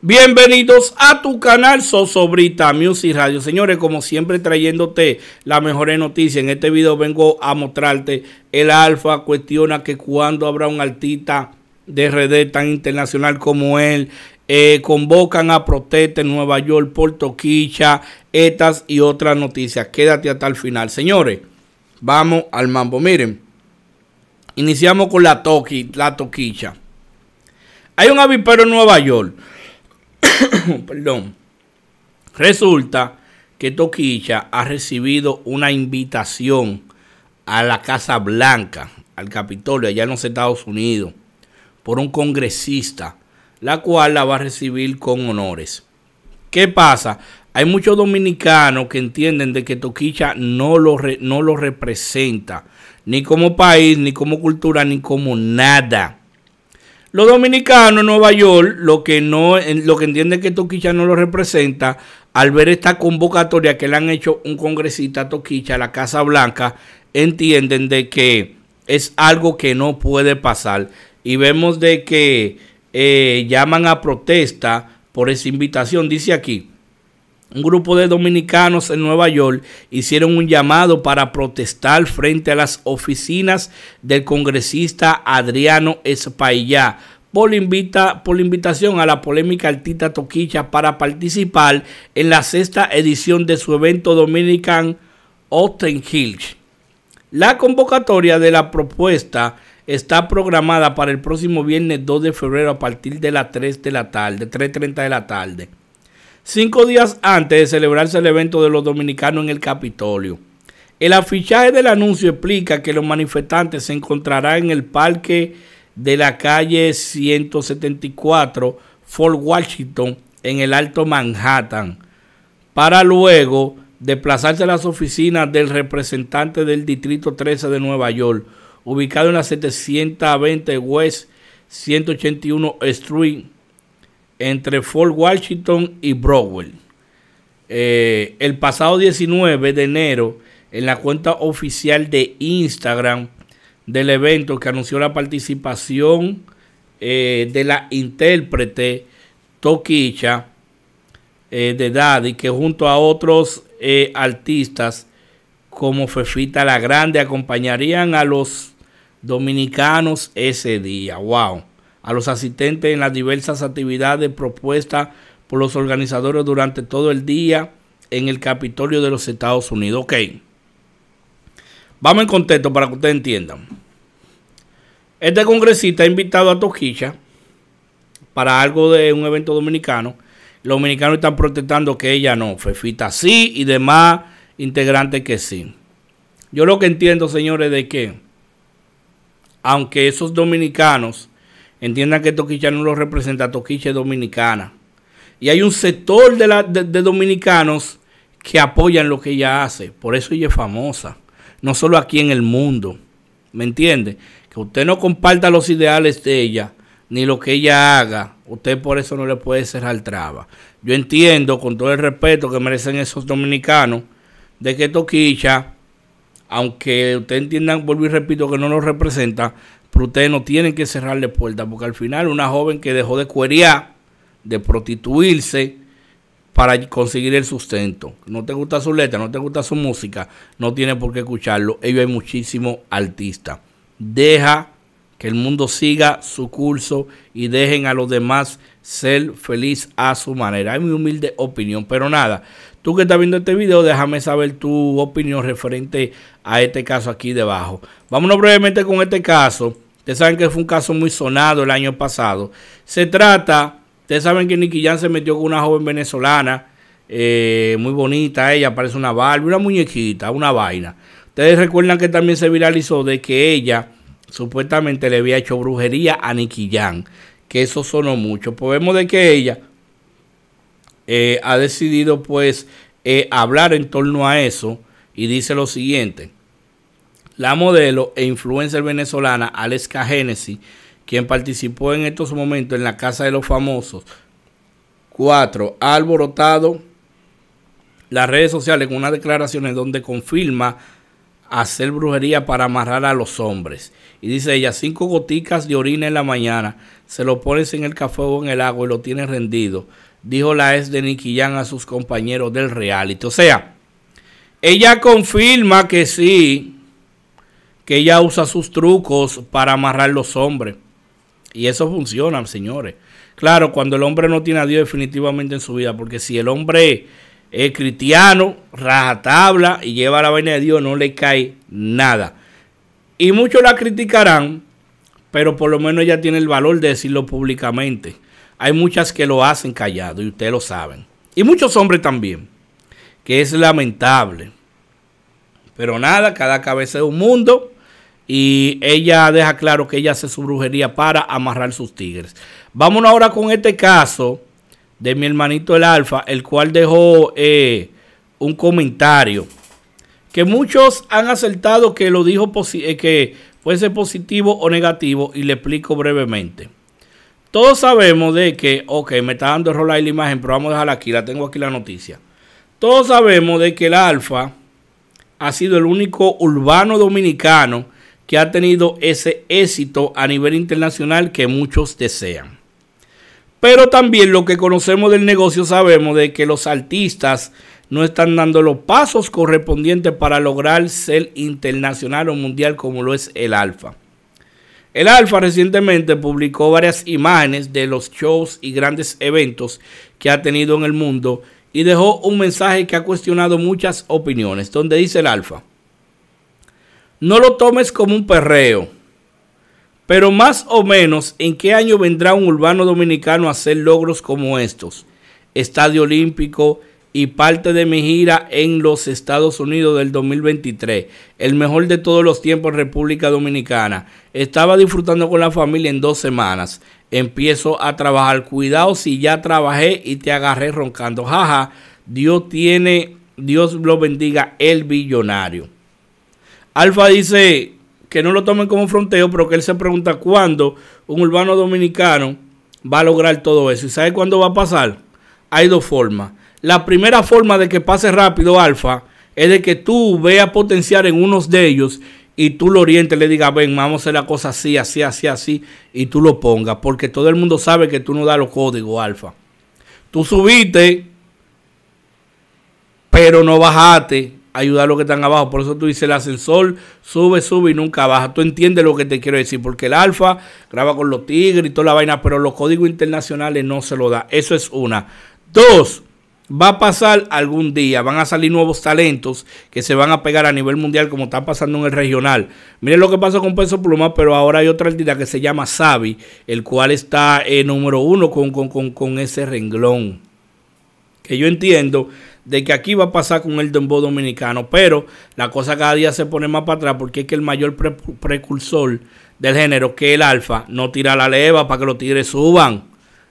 Bienvenidos a tu canal Sosobrita Music Radio. Señores, como siempre trayéndote las mejores noticias En este video vengo a mostrarte el Alfa cuestiona que cuando habrá un artista de red tan internacional como él. Eh, convocan a protesta en Nueva York por Toquicha, estas y otras noticias. Quédate hasta el final. Señores, vamos al mambo. Miren, iniciamos con la, toqui, la Toquicha. Hay un avipero en Nueva York Perdón. Resulta que Toquicha ha recibido una invitación a la Casa Blanca, al Capitolio, allá en los Estados Unidos, por un congresista, la cual la va a recibir con honores. ¿Qué pasa? Hay muchos dominicanos que entienden de que Toquicha no lo, no lo representa, ni como país, ni como cultura, ni como nada. Los dominicanos en Nueva York, lo que no, lo que entienden que Toquicha no lo representa, al ver esta convocatoria que le han hecho un congresista a Toquicha, a la Casa Blanca, entienden de que es algo que no puede pasar. Y vemos de que eh, llaman a protesta por esa invitación. Dice aquí un grupo de dominicanos en Nueva York hicieron un llamado para protestar frente a las oficinas del congresista Adriano Espaillá por, invita, por la invitación a la polémica Altita toquilla para participar en la sexta edición de su evento Dominican Austin Hills. La convocatoria de la propuesta está programada para el próximo viernes 2 de febrero a partir de las 3 de la tarde, 3.30 de la tarde cinco días antes de celebrarse el evento de los dominicanos en el Capitolio. El afichaje del anuncio explica que los manifestantes se encontrarán en el parque de la calle 174, Fort Washington, en el Alto Manhattan, para luego desplazarse a las oficinas del representante del Distrito 13 de Nueva York, ubicado en la 720 West 181 Street, entre Fort Washington y Browell. Eh, el pasado 19 de enero, en la cuenta oficial de Instagram del evento que anunció la participación eh, de la intérprete Toquicha eh, de Daddy, que junto a otros artistas como Fefita la Grande acompañarían a los dominicanos ese día. ¡Wow! a los asistentes en las diversas actividades propuestas por los organizadores durante todo el día en el Capitolio de los Estados Unidos. Ok. Vamos en contexto para que ustedes entiendan. Este congresista ha invitado a Toquicha para algo de un evento dominicano. Los dominicanos están protestando que ella no, Fefita sí y demás integrantes que sí. Yo lo que entiendo, señores, de que aunque esos dominicanos Entiendan que Toquicha no lo representa, Toquicha es dominicana. Y hay un sector de, dominicanos que apoyan lo que ella hace. Por eso ella es famosa. No solo aquí en el mundo. ¿Me entiende? Que usted no comparta los ideales de ella, ni lo que ella haga. Usted por eso no le puede cerrar traba. Yo entiendo, con todo el respeto que merecen esos dominicanos, de que Toquicha, aunque usted entiendan, vuelvo y repito, que no lo representa, pero ustedes no tienen que cerrarle puertas, porque al final una joven que dejó de cuerear, de prostituirse, para conseguir el sustento. No te gusta su letra, no te gusta su música, no tiene por qué escucharlo. Ellos hay muchísimos artistas. Deja que el mundo siga su curso y dejen a los demás ser feliz a su manera. Es mi humilde opinión, pero nada. Tú que estás viendo este video, déjame saber tu opinión referente a este caso aquí debajo. Vámonos brevemente con este caso Ustedes saben que fue un caso muy sonado el año pasado. Se trata, ustedes saben que Nicky se metió con una joven venezolana, eh, muy bonita ella, parece una Barbie, una muñequita, una vaina. Ustedes recuerdan que también se viralizó de que ella supuestamente le había hecho brujería a Nicky que eso sonó mucho. Pues vemos de que ella eh, ha decidido pues eh, hablar en torno a eso y dice lo siguiente la modelo e influencer venezolana Alex Genesis, quien participó en estos momentos en la Casa de los Famosos. 4. Ha alborotado las redes sociales con unas declaraciones donde confirma hacer brujería para amarrar a los hombres. Y dice ella, cinco goticas de orina en la mañana, se lo pones en el café o en el agua y lo tienes rendido. Dijo la ex de niquillán a sus compañeros del reality. O sea, ella confirma que sí, que ella usa sus trucos para amarrar los hombres. Y eso funciona, señores. Claro, cuando el hombre no tiene a Dios definitivamente en su vida, porque si el hombre es cristiano, rajatabla y lleva la vaina de Dios, no le cae nada. Y muchos la criticarán, pero por lo menos ella tiene el valor de decirlo públicamente. Hay muchas que lo hacen callado y ustedes lo saben. Y muchos hombres también, que es lamentable. Pero nada, cada cabeza es un mundo y ella deja claro que ella hace su brujería para amarrar sus tigres. Vámonos ahora con este caso de mi hermanito el Alfa, el cual dejó eh, un comentario que muchos han acertado que lo dijo eh, que fuese positivo o negativo y le explico brevemente. Todos sabemos de que, ok, me está dando error la imagen, pero vamos a dejarla aquí, la tengo aquí la noticia. Todos sabemos de que el Alfa ha sido el único urbano dominicano que ha tenido ese éxito a nivel internacional que muchos desean. Pero también lo que conocemos del negocio sabemos de que los artistas no están dando los pasos correspondientes para lograr ser internacional o mundial como lo es el Alfa. El Alfa recientemente publicó varias imágenes de los shows y grandes eventos que ha tenido en el mundo y dejó un mensaje que ha cuestionado muchas opiniones, donde dice el Alfa. No lo tomes como un perreo. Pero más o menos, ¿en qué año vendrá un urbano dominicano a hacer logros como estos? Estadio Olímpico y parte de mi gira en los Estados Unidos del 2023. El mejor de todos los tiempos República Dominicana. Estaba disfrutando con la familia en dos semanas. Empiezo a trabajar. Cuidado si ya trabajé y te agarré roncando. Jaja, Dios tiene, Dios lo bendiga, el billonario. Alfa dice que no lo tomen como fronteo, pero que él se pregunta cuándo un urbano dominicano va a lograr todo eso. ¿Y sabe cuándo va a pasar? Hay dos formas. La primera forma de que pase rápido Alfa es de que tú veas potenciar en unos de ellos y tú lo orientes, le digas, ven, vamos a hacer la cosa así, así, así, así, y tú lo pongas, porque todo el mundo sabe que tú no das los códigos Alfa. Tú subiste, pero no bajaste ayudar a los que están abajo. Por eso tú dices, el ascensor sube, sube y nunca baja. Tú entiendes lo que te quiero decir, porque el alfa graba con los tigres y toda la vaina, pero los códigos internacionales no se lo da. Eso es una. Dos, va a pasar algún día, van a salir nuevos talentos que se van a pegar a nivel mundial como está pasando en el regional. Miren lo que pasó con Peso Pluma, pero ahora hay otra entidad que se llama Savi, el cual está en eh, número uno con, con, con, con ese renglón. Que yo entiendo de que aquí va a pasar con el dembow dominicano, pero la cosa cada día se pone más para atrás porque es que el mayor precursor del género, que el alfa, no tira la leva para que los tigres suban,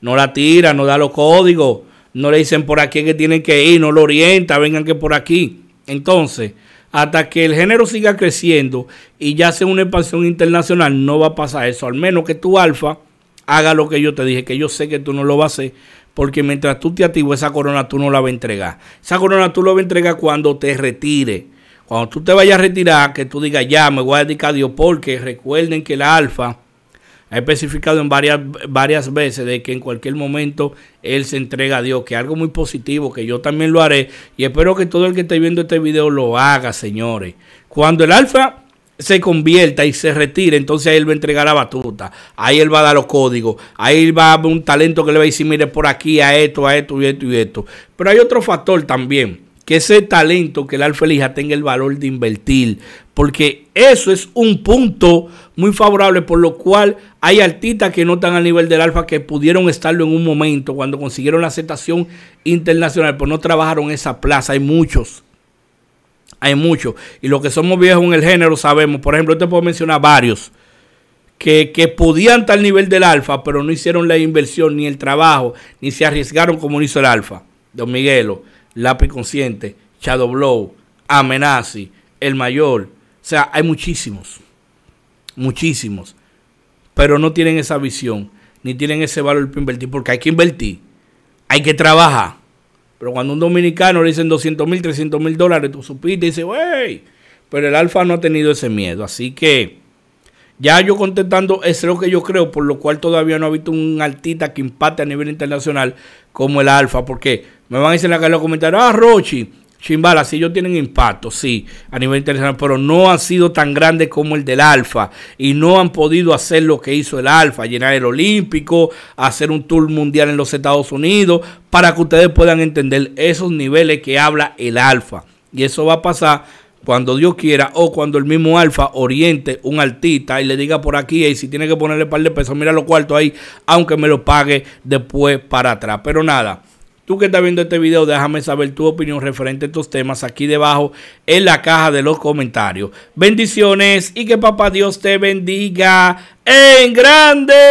no la tira, no da los códigos, no le dicen por aquí que tienen que ir, no lo orienta, vengan que por aquí. Entonces, hasta que el género siga creciendo y ya sea una expansión internacional, no va a pasar eso, al menos que tu alfa haga lo que yo te dije, que yo sé que tú no lo vas a hacer porque mientras tú te activas, esa corona tú no la vas a entregar. Esa corona tú la vas a entregar cuando te retire. Cuando tú te vayas a retirar, que tú digas, ya, me voy a dedicar a Dios, porque recuerden que el alfa ha especificado en varias, varias veces de que en cualquier momento Él se entrega a Dios, que es algo muy positivo, que yo también lo haré. Y espero que todo el que esté viendo este video lo haga, señores. Cuando el alfa se convierta y se retire, entonces él va a entregar la batuta, ahí él va a dar los códigos, ahí va a haber un talento que le va a decir, mire, por aquí, a esto, a esto y esto y esto. Pero hay otro factor también, que ese talento que el alfa elija tenga el valor de invertir, porque eso es un punto muy favorable por lo cual hay artistas que no están al nivel del alfa que pudieron estarlo en un momento cuando consiguieron la aceptación internacional, pero no trabajaron esa plaza, hay muchos hay muchos. Y los que somos viejos en el género sabemos, por ejemplo, yo te puedo mencionar varios que, que podían estar al nivel del alfa, pero no hicieron la inversión ni el trabajo, ni se arriesgaron como lo hizo el alfa. Don Miguelo, Lápiz Consciente, Shadow Blow, Amenazi, El Mayor. O sea, hay muchísimos, muchísimos, pero no tienen esa visión, ni tienen ese valor para invertir, porque hay que invertir, hay que trabajar pero cuando un dominicano le dicen 200 mil, 300 mil dólares, tú supiste y dices, wey. Pero el Alfa no ha tenido ese miedo. Así que ya yo contestando, es lo que yo creo, por lo cual todavía no ha visto un artista que impacte a nivel internacional como el Alfa. Porque me van a decir en la los comentarios, ah, Rochi, Chimbala, sí ellos tienen impacto, sí, a nivel internacional, pero no han sido tan grandes como el del Alfa y no han podido hacer lo que hizo el Alfa, llenar el Olímpico, hacer un tour mundial en los Estados Unidos, para que ustedes puedan entender esos niveles que habla el Alfa. Y eso va a pasar cuando Dios quiera o cuando el mismo Alfa oriente un artista y le diga por aquí, y si tiene que ponerle un par de pesos, mira lo cuartos ahí, aunque me lo pague después para atrás. Pero nada. Tú que estás viendo este video, déjame saber tu opinión referente a estos temas aquí debajo en la caja de los comentarios. Bendiciones y que papá Dios te bendiga en grande.